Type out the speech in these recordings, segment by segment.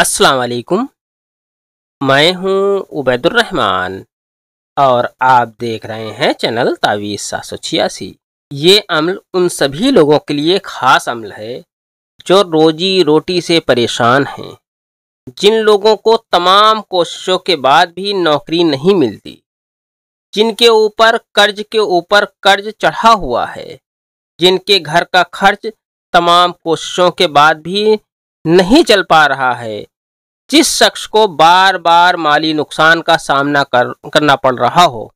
अस्सलाम वालेकुम मैं हूं उबैदुर रहमान और आप देख रहे हैं चैनल तावीज़ सात सौ छियासी ये अमल उन सभी लोगों के लिए ख़ास अमल है जो रोजी रोटी से परेशान हैं जिन लोगों को तमाम कोशिशों के बाद भी नौकरी नहीं मिलती जिनके ऊपर कर्ज के ऊपर कर्ज चढ़ा हुआ है जिनके घर का खर्च तमाम कोशिशों के बाद भी नहीं चल पा रहा है जिस शख्स को बार बार माली नुकसान का सामना कर, करना पड़ रहा हो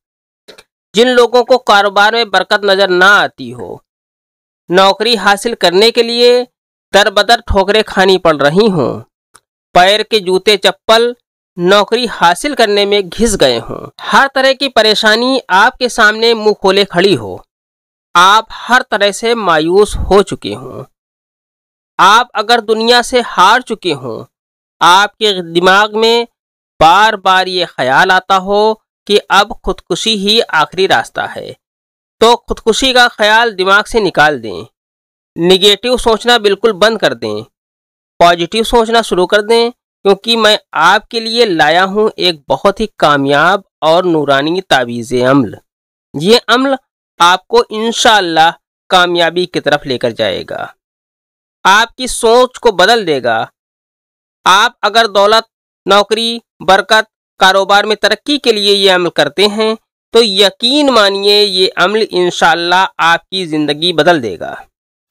जिन लोगों को कारोबार में बरकत नज़र ना आती हो नौकरी हासिल करने के लिए दर बदर ठोकरें खानी पड़ रही हों पैर के जूते चप्पल नौकरी हासिल करने में घिस गए हों हर तरह की परेशानी आपके सामने मुंह खोले खड़ी हो आप हर तरह से मायूस हो चुके हों आप अगर दुनिया से हार चुके हों आपके दिमाग में बार बार ये ख्याल आता हो कि अब खुदकुशी ही आखिरी रास्ता है तो खुदकुशी का ख्याल दिमाग से निकाल दें निगेटिव सोचना बिल्कुल बंद कर दें पॉजिटिव सोचना शुरू कर दें क्योंकि मैं आपके लिए लाया हूँ एक बहुत ही कामयाब और नूरानी तावीज़ अम्ल ये अम्ल आपको इन कामयाबी की तरफ लेकर जाएगा आपकी सोच को बदल देगा आप अगर दौलत नौकरी बरकत कारोबार में तरक्की के लिए ये अमल करते हैं तो यकीन मानिए ये अमल इनशाला आपकी ज़िंदगी बदल देगा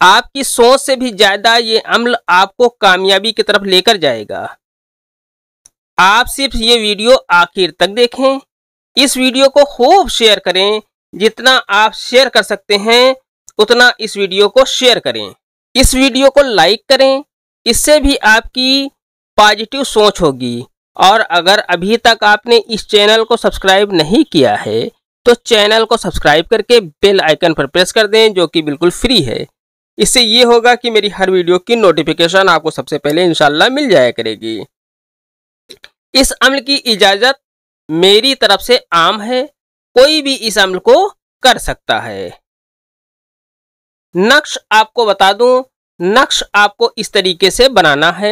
आपकी सोच से भी ज़्यादा ये अमल आपको कामयाबी की तरफ लेकर जाएगा आप सिर्फ ये वीडियो आखिर तक देखें इस वीडियो को खूब शेयर करें जितना आप शेयर कर सकते हैं उतना इस वीडियो को शेयर करें इस वीडियो को लाइक करें इससे भी आपकी पॉजिटिव सोच होगी और अगर अभी तक आपने इस चैनल को सब्सक्राइब नहीं किया है तो चैनल को सब्सक्राइब करके बेल आइकन पर प्रेस कर दें जो कि बिल्कुल फ्री है इससे ये होगा कि मेरी हर वीडियो की नोटिफिकेशन आपको सबसे पहले इनशाला मिल जाया करेगी इस अमल की इजाज़त मेरी तरफ से आम है कोई भी इस अमल को कर सकता है नक्श आपको बता दूं नक्श आपको इस तरीके से बनाना है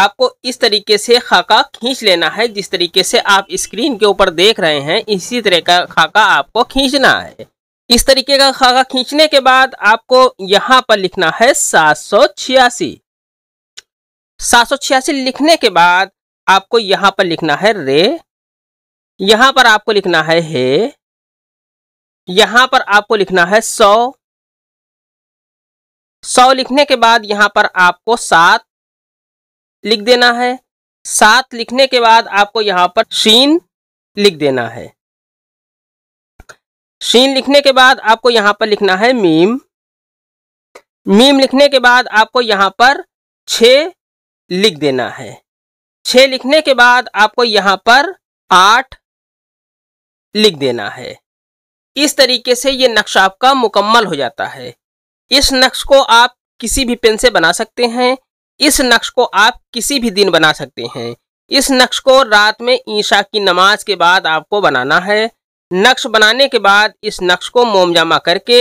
आपको इस तरीके से खाका खींच लेना है जिस तरीके से आप स्क्रीन के ऊपर देख रहे हैं इसी तरह का खाका आपको खींचना है इस तरीके का खाका खींचने के बाद आपको यहाँ पर लिखना है सात सौ छियासी सात सौ छियासी लिखने के बाद आपको यहाँ पर लिखना है रे यहाँ पर आपको लिखना है हे यहाँ पर आपको लिखना है सौ सौ लिखने के बाद यहाँ पर आपको सात लिख देना है सात लिखने के बाद आपको यहाँ पर शीन लिख देना है शीन लिखने के बाद आपको यहाँ पर लिखना है मीम मीम लिखने के बाद आपको यहाँ पर छ लिख देना है छ लिखने के बाद आपको यहाँ पर आठ लिख देना है इस तरीके से ये नक्शा आपका मुकम्मल हो जाता है इस नक्श को आप किसी भी पेन से बना सकते हैं इस नक्श को आप किसी भी दिन बना सकते हैं इस नक्श को रात में ईशा की नमाज के बाद आपको बनाना है नक्श बनाने के बाद इस नक्श को मोमजामा करके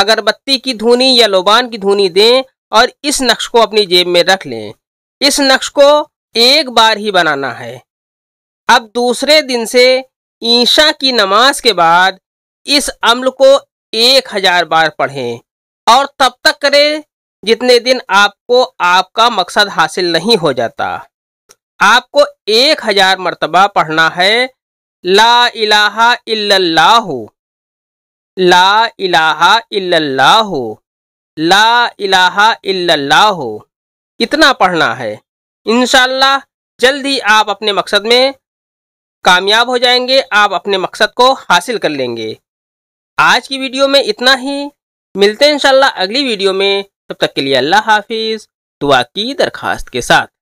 अगरबत्ती की धुनी या लोबान की धुनी दें और इस नक्श को अपनी जेब में रख लें इस नक्श को एक बार ही बनाना है अब दूसरे दिन से ईशा की नमाज के बाद इस अम्ल को एक हजार बार पढ़ें और तब तक करें जितने दिन आपको आपका मकसद हासिल नहीं हो जाता आपको एक हजार मरतबा पढ़ना है ला इलाहा इल्लल्लाहु ला इलाहा इल्लल्लाहु ला इलाहा इल्लल्लाहु इतना पढ़ना है इनशाला जल्द ही आप अपने मकसद में कामयाब हो जाएंगे आप अपने मकसद को हासिल कर लेंगे आज की वीडियो में इतना ही मिलते हैं इंशाल्लाह अगली वीडियो में तब तक के लिए अल्लाह हाफिज दुआ की दरखास्त के साथ